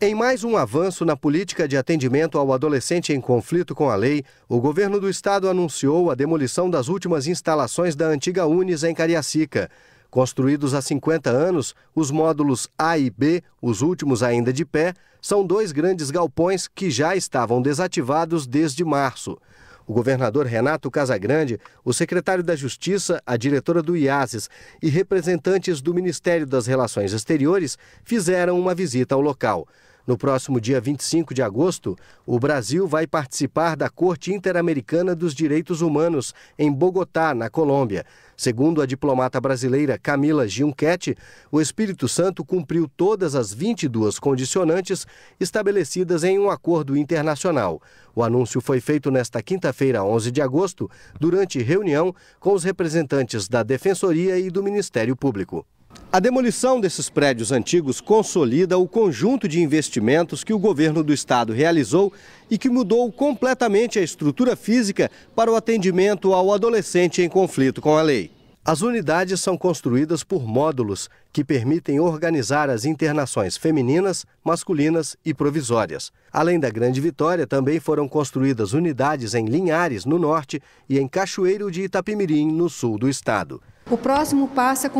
Em mais um avanço na política de atendimento ao adolescente em conflito com a lei, o governo do estado anunciou a demolição das últimas instalações da antiga Unis em Cariacica. Construídos há 50 anos, os módulos A e B, os últimos ainda de pé, são dois grandes galpões que já estavam desativados desde março. O governador Renato Casagrande, o secretário da Justiça, a diretora do IASES e representantes do Ministério das Relações Exteriores fizeram uma visita ao local. No próximo dia 25 de agosto, o Brasil vai participar da Corte Interamericana dos Direitos Humanos, em Bogotá, na Colômbia. Segundo a diplomata brasileira Camila Giunchetti, o Espírito Santo cumpriu todas as 22 condicionantes estabelecidas em um acordo internacional. O anúncio foi feito nesta quinta-feira, 11 de agosto, durante reunião com os representantes da Defensoria e do Ministério Público. A demolição desses prédios antigos consolida o conjunto de investimentos que o governo do estado realizou e que mudou completamente a estrutura física para o atendimento ao adolescente em conflito com a lei. As unidades são construídas por módulos que permitem organizar as internações femininas, masculinas e provisórias. Além da Grande Vitória, também foram construídas unidades em Linhares, no norte, e em Cachoeiro de Itapemirim, no sul do estado. O próximo passo é,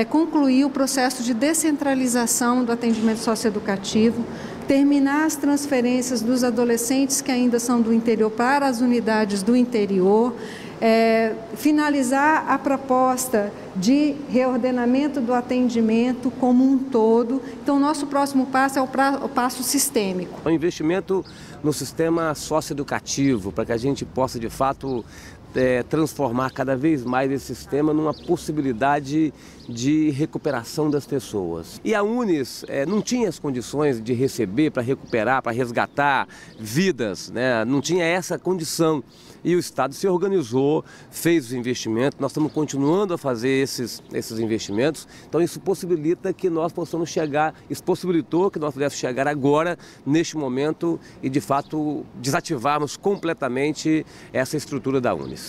é concluir o processo de descentralização do atendimento socioeducativo, terminar as transferências dos adolescentes que ainda são do interior para as unidades do interior, é, finalizar a proposta de reordenamento do atendimento como um todo. Então, nosso próximo passo é o, pra, o passo sistêmico. O é investimento no sistema socioeducativo, para que a gente possa, de fato, é, transformar cada vez mais esse sistema numa possibilidade de recuperação das pessoas. E a Unis é, não tinha as condições de receber para recuperar, para resgatar vidas, né? não tinha essa condição. E o Estado se organizou, fez os investimentos, nós estamos continuando a fazer esses, esses investimentos, então isso possibilita que nós possamos chegar, isso possibilitou que nós pudéssemos chegar agora, neste momento, e de fato desativarmos completamente essa estrutura da Unis.